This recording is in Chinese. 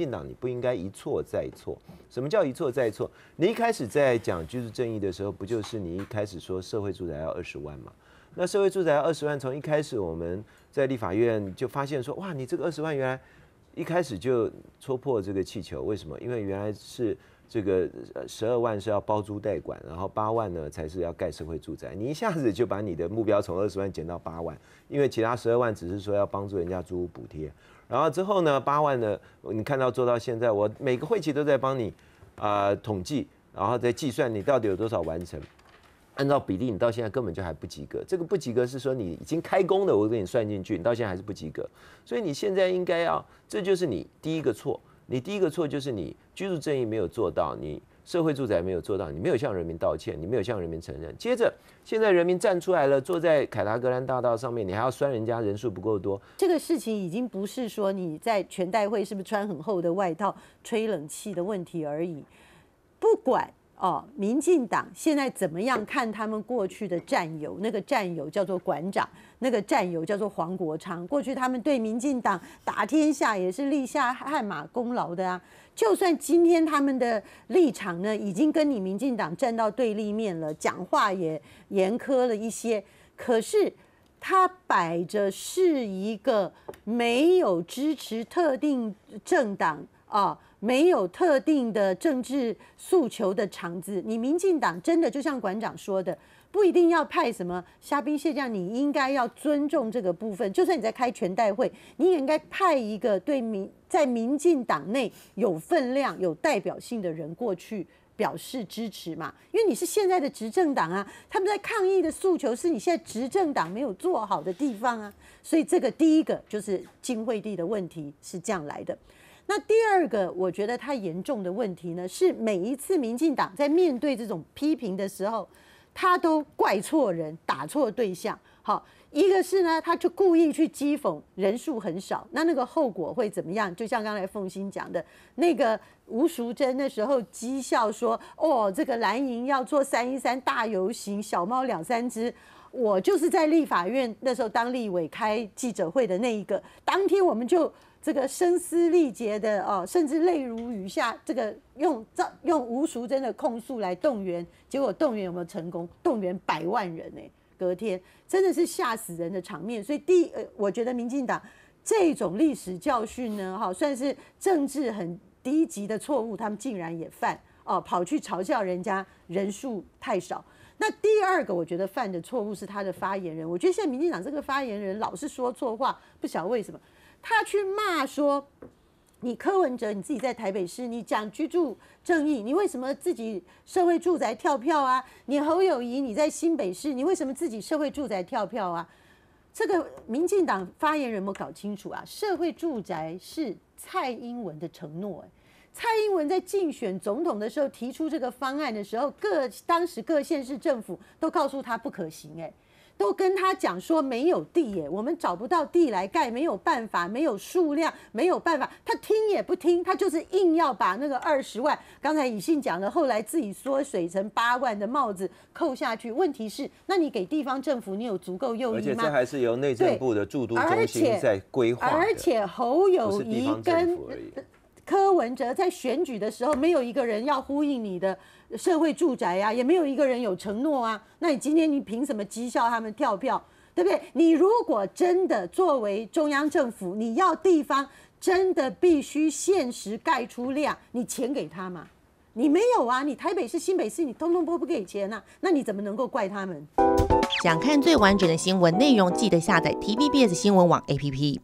进党你不应该一错再错。什么叫一错再错？你一开始在讲居住正义的时候，不就是你一开始说社会住宅要二十万吗？那社会住宅要二十万，从一开始我们在立法院就发现说，哇，你这个二十万原来。一开始就戳破这个气球，为什么？因为原来是这个十二万是要包租代管，然后八万呢才是要盖社会住宅。你一下子就把你的目标从二十万减到八万，因为其他十二万只是说要帮助人家租屋补贴。然后之后呢，八万呢，你看到做到现在，我每个会期都在帮你啊统计，然后再计算你到底有多少完成。按照比例，你到现在根本就还不及格。这个不及格是说你已经开工的，我给你算进去，你到现在还是不及格。所以你现在应该要，这就是你第一个错。你第一个错就是你居住正义没有做到，你社会住宅没有做到，你没有向人民道歉，你没有向人民承认。接着现在人民站出来了，坐在凯达格兰大道上面，你还要算人家人数不够多。这个事情已经不是说你在全代会是不是穿很厚的外套吹冷气的问题而已，不管。哦，民进党现在怎么样看他们过去的战友？那个战友叫做馆长，那个战友叫做黄国昌。过去他们对民进党打天下也是立下汗马功劳的啊。就算今天他们的立场呢，已经跟你民进党站到对立面了，讲话也严苛了一些。可是他摆着是一个没有支持特定政党啊。没有特定的政治诉求的场子，你民进党真的就像馆长说的，不一定要派什么虾兵蟹将，你应该要尊重这个部分。就算你在开全代会，你也应该派一个对民在民进党内有分量、有代表性的人过去表示支持嘛？因为你是现在的执政党啊，他们在抗议的诉求是你现在执政党没有做好的地方啊。所以这个第一个就是金惠帝的问题是这样来的。那第二个，我觉得他严重的问题呢，是每一次民进党在面对这种批评的时候，他都怪错人，打错对象。好，一个是呢，他就故意去讥讽人数很少，那那个后果会怎么样？就像刚才凤欣讲的，那个吴淑珍那时候讥笑说：“哦，这个蓝营要做三一三大游行，小猫两三只。”我就是在立法院那时候当立委开记者会的那一个当天，我们就。这个声嘶力竭的哦，甚至泪如雨下。这个用赵用吴淑珍的控诉来动员，结果动员有没有成功？动员百万人呢。隔天真的是吓死人的场面。所以第呃，我觉得民进党这种历史教训呢，哈，算是政治很低级的错误，他们竟然也犯哦，跑去嘲笑人家人数太少。那第二个，我觉得犯的错误是他的发言人。我觉得现在民进党这个发言人老是说错话，不晓得为什么。他去骂说，你柯文哲你自己在台北市，你讲居住正义，你为什么自己社会住宅跳票啊？你侯友谊你在新北市，你为什么自己社会住宅跳票啊？这个民进党发言人没搞清楚啊，社会住宅是蔡英文的承诺，蔡英文在竞选总统的时候提出这个方案的时候，各当时各县市政府都告诉他不可行，哎。都跟他讲说没有地耶，我们找不到地来盖，没有办法，没有数量，没有办法。他听也不听，他就是硬要把那个二十万，刚才以信讲的，后来自己缩水成八万的帽子扣下去。问题是，那你给地方政府，你有足够用因吗？而且还是由内政部的驻都中心在规划，而且侯友谊跟。柯文哲在选举的时候，没有一个人要呼应你的社会住宅呀，也没有一个人有承诺啊。那你今天你凭什么讥笑他们跳票？对不对？你如果真的作为中央政府，你要地方真的必须限时盖出量，你钱给他嘛？你没有啊？你台北市、新北市，你通通不不给钱啊？那你怎么能够怪他们？想看最完整的新闻内容，记得下载 TVBS 新闻网 APP。